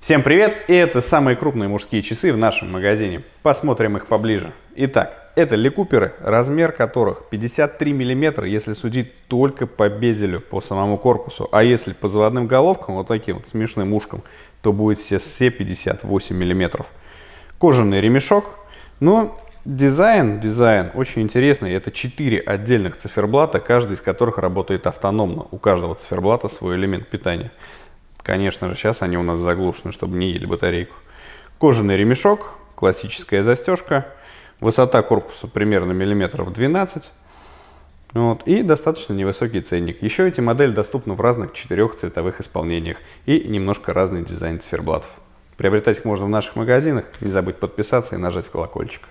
Всем привет! И это самые крупные мужские часы в нашем магазине. Посмотрим их поближе. Итак, это лекуперы, размер которых 53 мм, если судить только по безелю, по самому корпусу. А если по заводным головкам, вот таким вот смешным ушкам, то будет все все 58 мм. Кожаный ремешок. Ну, дизайн, дизайн очень интересный. Это 4 отдельных циферблата, каждый из которых работает автономно. У каждого циферблата свой элемент питания. Конечно же, сейчас они у нас заглушены, чтобы не ели батарейку. Кожаный ремешок, классическая застежка. Высота корпуса примерно миллиметров 12. Вот, и достаточно невысокий ценник. Еще эти модели доступны в разных четырех цветовых исполнениях и немножко разный дизайн циферблатов. Приобретать их можно в наших магазинах. Не забудь подписаться и нажать в колокольчик.